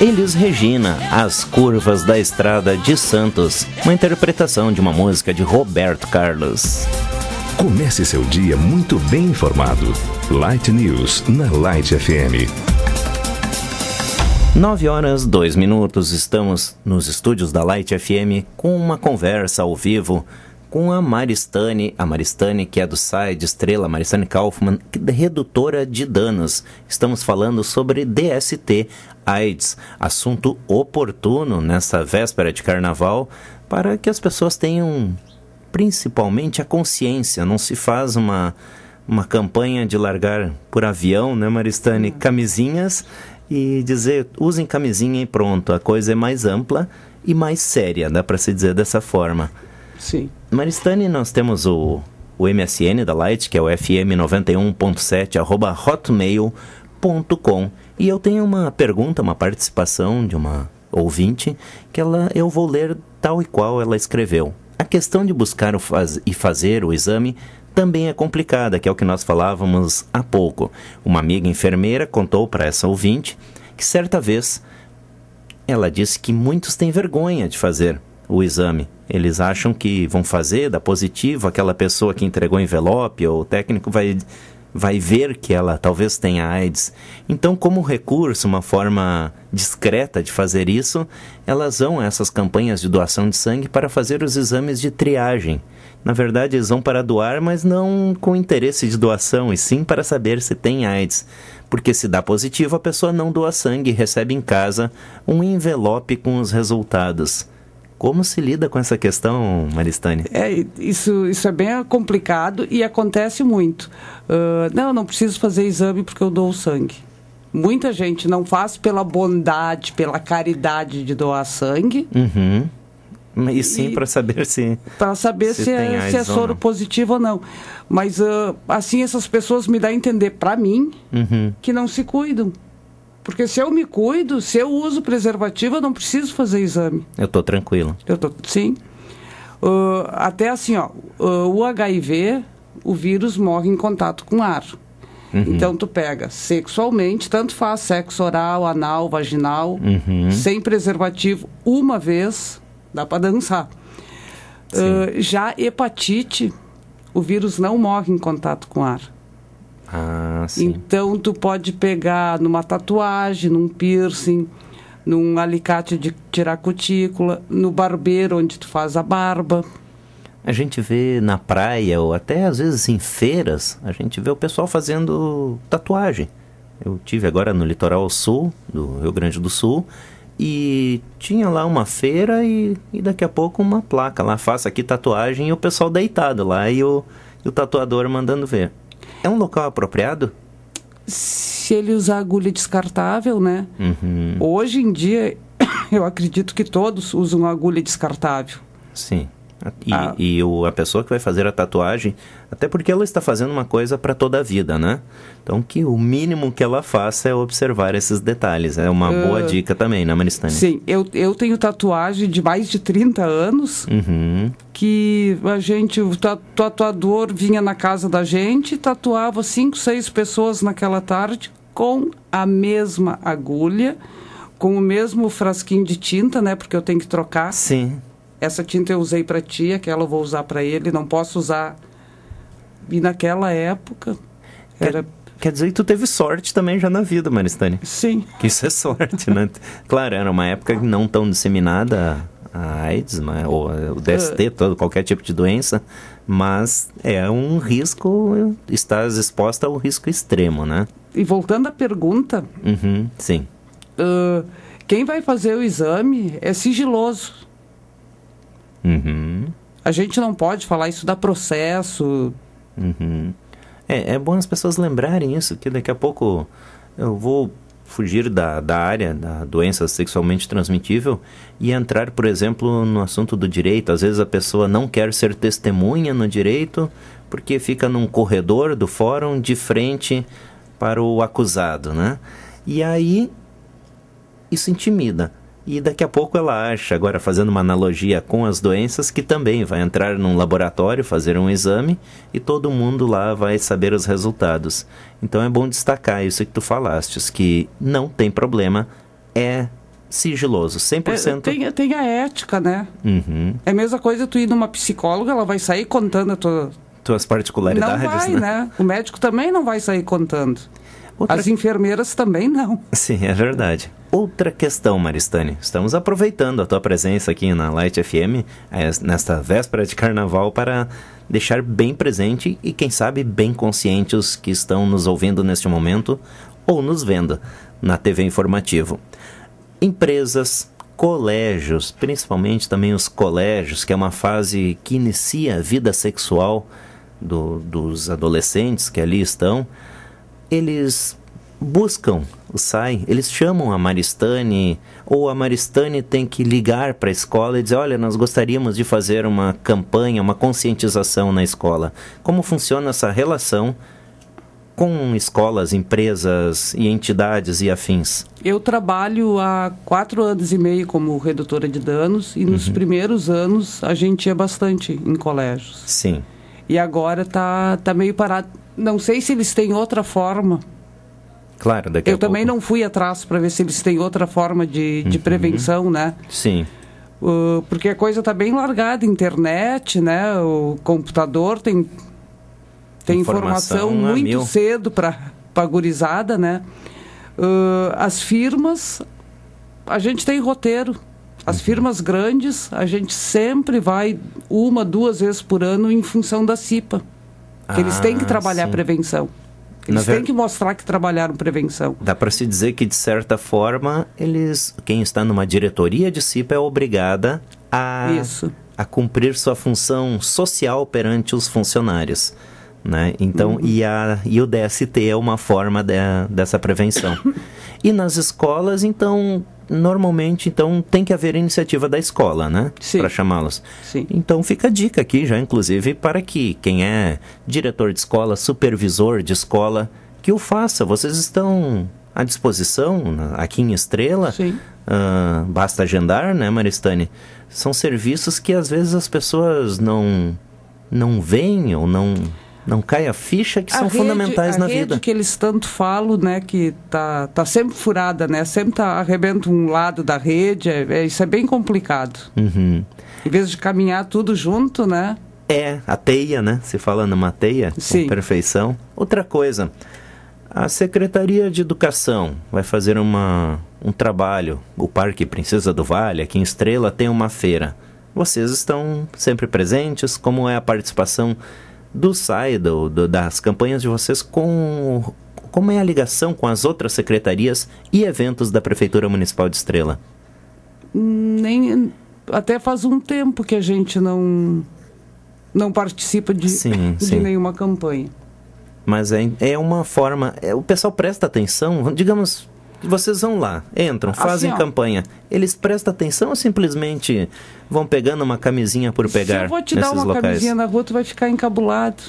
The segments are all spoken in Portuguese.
Elis Regina, As Curvas da Estrada de Santos, uma interpretação de uma música de Roberto Carlos. Comece seu dia muito bem informado. Light News na Light FM. 9 horas 2 minutos, estamos nos estúdios da Light FM com uma conversa ao vivo com a Maristane, a Maristane que é do site Estrela, Maristane Kaufman, é redutora de danos. Estamos falando sobre DST, AIDS, assunto oportuno nessa véspera de carnaval para que as pessoas tenham principalmente a consciência, não se faz uma uma campanha de largar por avião, né, Maristane, hum. camisinhas e dizer usem camisinha e pronto. A coisa é mais ampla e mais séria, dá para se dizer dessa forma. Sim. nós temos o, o MSN da Light, que é o fm91.7, arroba hotmail.com. E eu tenho uma pergunta, uma participação de uma ouvinte, que ela eu vou ler tal e qual ela escreveu. A questão de buscar o faz, e fazer o exame também é complicada, que é o que nós falávamos há pouco. Uma amiga enfermeira contou para essa ouvinte que certa vez ela disse que muitos têm vergonha de fazer o exame eles acham que vão fazer, dar positivo, aquela pessoa que entregou envelope ou o técnico vai, vai ver que ela talvez tenha AIDS. Então, como recurso, uma forma discreta de fazer isso, elas vão a essas campanhas de doação de sangue para fazer os exames de triagem. Na verdade, eles vão para doar, mas não com interesse de doação, e sim para saber se tem AIDS. Porque se dá positivo, a pessoa não doa sangue e recebe em casa um envelope com os resultados. Como se lida com essa questão, Maristane? É, isso, isso é bem complicado e acontece muito. Uh, não, não preciso fazer exame porque eu dou sangue. Muita gente não faz pela bondade, pela caridade de doar sangue. Uhum. E sim para saber se. Para saber se, se é, se é soro positivo ou não. Mas uh, assim, essas pessoas me dão a entender, para mim, uhum. que não se cuidam. Porque se eu me cuido, se eu uso preservativo, eu não preciso fazer exame. Eu estou tranquilo. Eu tô, sim. Uh, até assim, ó, uh, o HIV, o vírus morre em contato com ar. Uhum. Então tu pega sexualmente, tanto faz sexo oral, anal, vaginal, uhum. sem preservativo, uma vez, dá para dançar. Uh, já hepatite, o vírus não morre em contato com ar. Ah, sim. Então tu pode pegar numa tatuagem, num piercing, num alicate de tirar cutícula, no barbeiro onde tu faz a barba. A gente vê na praia ou até às vezes em feiras, a gente vê o pessoal fazendo tatuagem. Eu tive agora no litoral sul do Rio Grande do Sul e tinha lá uma feira e, e daqui a pouco uma placa lá, faça aqui tatuagem e o pessoal deitado lá e o, e o tatuador mandando ver. É um local apropriado? Se ele usar agulha descartável, né? Uhum. Hoje em dia, eu acredito que todos usam agulha descartável. Sim. E, ah. e o, a pessoa que vai fazer a tatuagem, até porque ela está fazendo uma coisa para toda a vida, né? Então, que o mínimo que ela faça é observar esses detalhes. É uma uh, boa ah. dica também, né, Maristane? Sim, eu, eu tenho tatuagem de mais de 30 anos, uhum. que a gente, o tatuador vinha na casa da gente, tatuava cinco, seis pessoas naquela tarde com a mesma agulha, com o mesmo frasquinho de tinta, né? Porque eu tenho que trocar. Sim essa tinta eu usei para ti, aquela eu vou usar para ele, não posso usar. E naquela época quer, era Quer dizer tu teve sorte também já na vida, Maristane. Sim. Que isso é sorte, né? claro, era uma época não tão disseminada a AIDS, né? ou o DST, é. todo, qualquer tipo de doença, mas é um risco, estar exposta a um risco extremo, né? E voltando à pergunta... Uhum, sim. Uh, quem vai fazer o exame é sigiloso. Uhum. A gente não pode falar isso dá processo. Uhum. É, é bom as pessoas lembrarem isso, que daqui a pouco eu vou fugir da, da área da doença sexualmente transmitível e entrar, por exemplo, no assunto do direito. Às vezes a pessoa não quer ser testemunha no direito porque fica num corredor do fórum de frente para o acusado, né? E aí isso intimida e daqui a pouco ela acha, agora fazendo uma analogia com as doenças, que também vai entrar num laboratório, fazer um exame e todo mundo lá vai saber os resultados. Então é bom destacar isso que tu falaste, que não tem problema, é sigiloso, 100%. É, tem, tem a ética, né? Uhum. É a mesma coisa tu ir numa psicóloga, ela vai sair contando a tua... Tuas particularidades, não vai, né? né? O médico também não vai sair contando. Outra... As enfermeiras também não. Sim, é verdade outra questão, Maristane. Estamos aproveitando a tua presença aqui na Light FM, eh, nesta véspera de carnaval, para deixar bem presente e, quem sabe, bem consciente os que estão nos ouvindo neste momento ou nos vendo na TV Informativo. Empresas, colégios, principalmente também os colégios, que é uma fase que inicia a vida sexual do, dos adolescentes que ali estão, eles buscam o SAI, eles chamam a Maristane, ou a Maristane tem que ligar para a escola e dizer: olha, nós gostaríamos de fazer uma campanha, uma conscientização na escola. Como funciona essa relação com escolas, empresas e entidades e afins? Eu trabalho há quatro anos e meio como redutora de danos e uhum. nos primeiros anos a gente ia bastante em colégios. Sim. E agora tá, tá meio parado. Não sei se eles têm outra forma Claro, daqui Eu a também pouco. não fui atrás para ver se eles têm outra forma de, de uhum. prevenção, né? Sim. Uh, porque a coisa está bem largada, internet, né? O computador tem, tem informação, informação muito mil. cedo para pagurizada, gurizada, né? Uh, as firmas, a gente tem roteiro. As uhum. firmas grandes, a gente sempre vai uma, duas vezes por ano em função da CIPA. Que eles têm que ah, trabalhar sim. prevenção. Eles ver... têm que mostrar que trabalharam prevenção. Dá para se dizer que, de certa forma, eles, quem está numa diretoria de CIPA é obrigada a, Isso. a cumprir sua função social perante os funcionários. Né? Então, uhum. e, a, e o DST é uma forma de, dessa prevenção. e nas escolas, então, normalmente então tem que haver iniciativa da escola, né? Para chamá-los. Então fica a dica aqui já, inclusive, para que quem é diretor de escola, supervisor de escola, que o faça. Vocês estão à disposição aqui em Estrela. Uh, basta agendar, né, Maristane? São serviços que às vezes as pessoas não não veem ou não não cai a ficha que a são rede, fundamentais na vida. A rede que eles tanto falam, né, que tá, tá sempre furada, né, sempre tá arrebenta um lado da rede, é, é, isso é bem complicado. Uhum. Em vez de caminhar tudo junto, né? É, a teia, né, se fala numa teia, Sim. com perfeição. Outra coisa, a Secretaria de Educação vai fazer uma, um trabalho, o Parque Princesa do Vale, aqui em Estrela, tem uma feira. Vocês estão sempre presentes, como é a participação do Sidal, das campanhas de vocês com como é a ligação com as outras secretarias e eventos da Prefeitura Municipal de Estrela? Nem até faz um tempo que a gente não não participa de, sim, de sim. nenhuma campanha. Mas é, é uma forma. É, o pessoal presta atenção, digamos, vocês vão lá, entram, assim, fazem assim, campanha. Eles prestam atenção ou simplesmente vão pegando uma camisinha por pegar? Se eu vou te dar uma locais? camisinha na rua, tu vai ficar encabulado.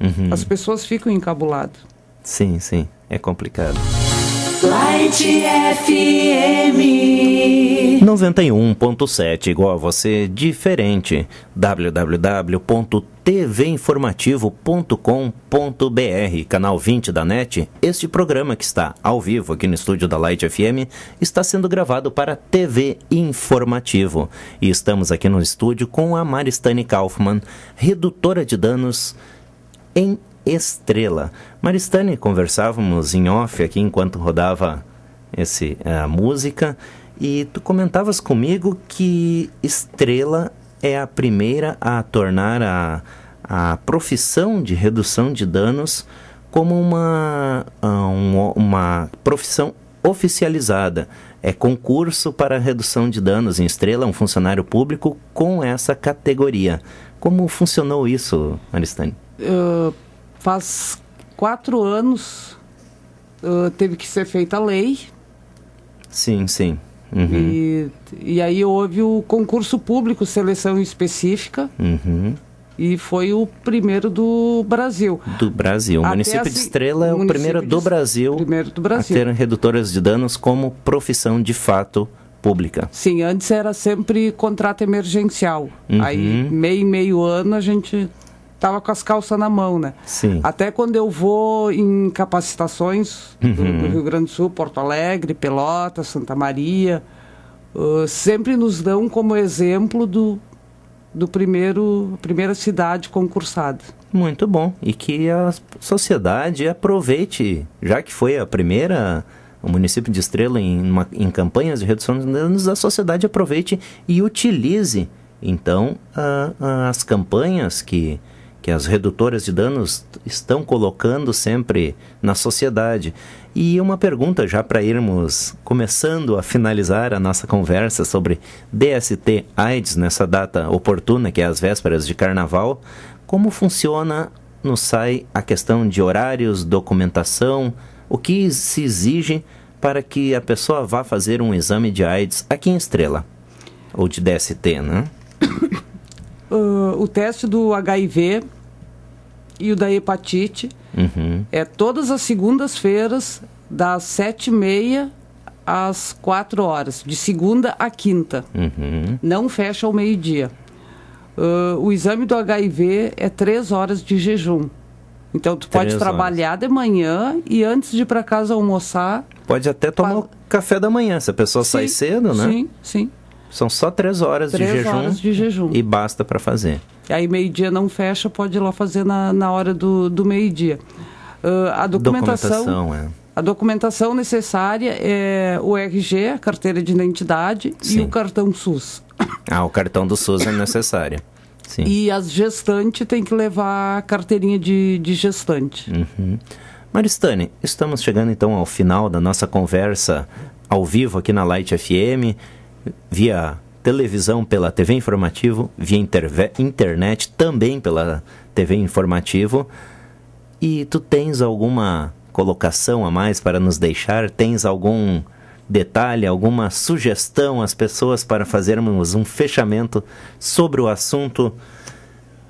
Uhum. As pessoas ficam encabuladas. Sim, sim. É complicado. Light FM 91.7 igual a você, diferente. www.tvinformativo.com.br, canal 20 da NET. Este programa que está ao vivo aqui no estúdio da Light FM está sendo gravado para TV Informativo. E estamos aqui no estúdio com a Maristane Kaufmann, redutora de danos em Estrela. Maristane, conversávamos em off aqui enquanto rodava esse, eh, a música e tu comentavas comigo que Estrela é a primeira a tornar a, a profissão de redução de danos como uma, ah, uma, profissão oficializada. É concurso para redução de danos em Estrela, um funcionário público com essa categoria. Como funcionou isso, Maristane? Uh Faz quatro anos uh, teve que ser feita a lei. Sim, sim. Uhum. E, e aí houve o concurso público, seleção específica. Uhum. E foi o primeiro do Brasil. Do Brasil. O Até município assim, de Estrela é o primeiro do, Brasil primeiro do Brasil a ter redutoras de danos como profissão de fato pública. Sim, antes era sempre contrato emergencial. Uhum. Aí, meio, meio ano, a gente tava com as calças na mão, né? Sim. Até quando eu vou em capacitações uhum. do, do, uhum. Rio Grande do Sul, Porto Alegre, Pelotas, Santa Maria, uh, sempre nos dão como exemplo do do primeiro primeira cidade concursada. Muito bom e que a sociedade aproveite, já que foi a primeira o município de Estrela em, uma, em campanhas de redução de danos, a sociedade aproveite e utilize então as campanhas que que as redutoras de danos estão colocando sempre na sociedade. E uma pergunta já para irmos começando a finalizar a nossa conversa sobre DST AIDS nessa data oportuna, que é as vésperas de carnaval, como funciona no SAI a questão de horários, documentação, o que se exige para que a pessoa vá fazer um exame de AIDS aqui em Estrela ou de DST, né? Uh, o teste do HIV e o da hepatite. Uhum. É todas as segundas-feiras, das sete e meia às quatro horas, de segunda a quinta. Uhum. Não fecha ao meio-dia. Uh, o exame do HIV é três horas de jejum. Então tu três pode trabalhar horas. de manhã e antes de ir para casa almoçar. Pode até tomar pa... o café da manhã, se a pessoa sim, sai cedo, né? Sim, sim. São só três horas, três de, jejum horas de jejum e basta para fazer aí meio-dia não fecha, pode ir lá fazer na, na hora do, do meio-dia. Uh, a documentação. documentação é. A documentação necessária é o RG, a carteira de identidade Sim. e o cartão SUS. Ah, o cartão do SUS é necessário. Sim. E as gestantes têm que levar a carteirinha de, de gestante. Uhum. Maristane, estamos chegando então ao final da nossa conversa ao vivo aqui na Light FM, via televisão pela TV Informativo, via internet também pela TV Informativo. E tu tens alguma colocação a mais para nos deixar? Tens algum detalhe, alguma sugestão às pessoas para fazermos um fechamento sobre o assunto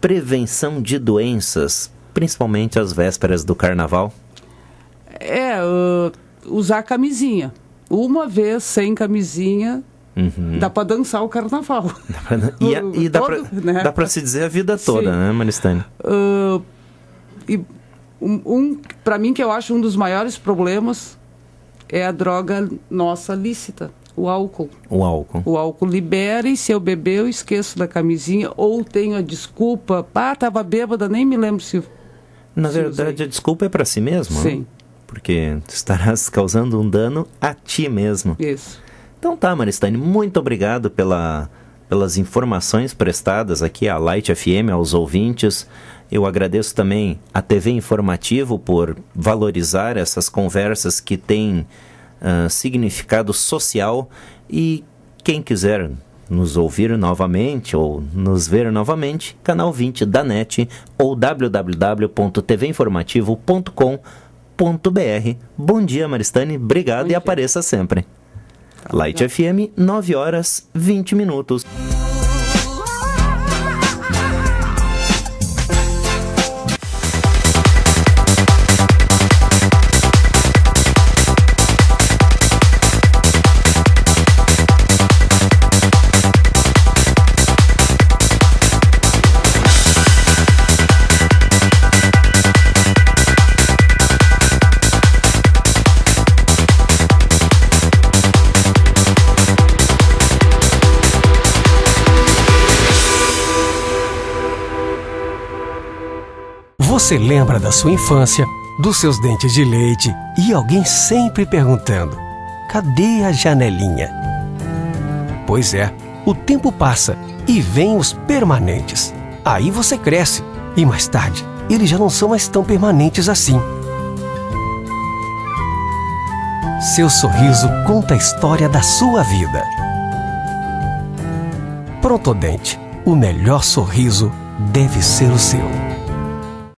prevenção de doenças, principalmente às vésperas do carnaval? É, uh, usar camisinha. Uma vez sem camisinha Uhum. Dá para dançar o carnaval. E, a, e dá para né? se dizer a vida toda, Sim. né, Maristane? Uh, ah, e um, um para mim, que eu acho um dos maiores problemas é a droga nossa lícita. O álcool. O álcool. O álcool libera e se eu beber eu esqueço da camisinha ou tenho a desculpa, pá, tava bêbada, nem me lembro se... Na se verdade, usei. a desculpa é para si mesmo, né? Sim. Né? Porque estarás causando um dano a ti mesmo. Isso. Então tá, Maristane, muito obrigado pela, pelas informações prestadas aqui à Light FM, aos ouvintes. Eu agradeço também à TV Informativo por valorizar essas conversas que têm uh, significado social e quem quiser nos ouvir novamente ou nos ver novamente, canal 20 da NET ou www.tvinformativo.com.br. Bom dia, Maristane. Obrigado Bom dia. e apareça sempre. Light FM, 9 horas 20 minutos. Você lembra da sua infância, dos seus dentes de leite e alguém sempre perguntando: cadê a janelinha? Pois é, o tempo passa e vêm os permanentes. Aí você cresce e mais tarde eles já não são mais tão permanentes assim. Seu sorriso conta a história da sua vida. Prontodente, o melhor sorriso deve ser o seu.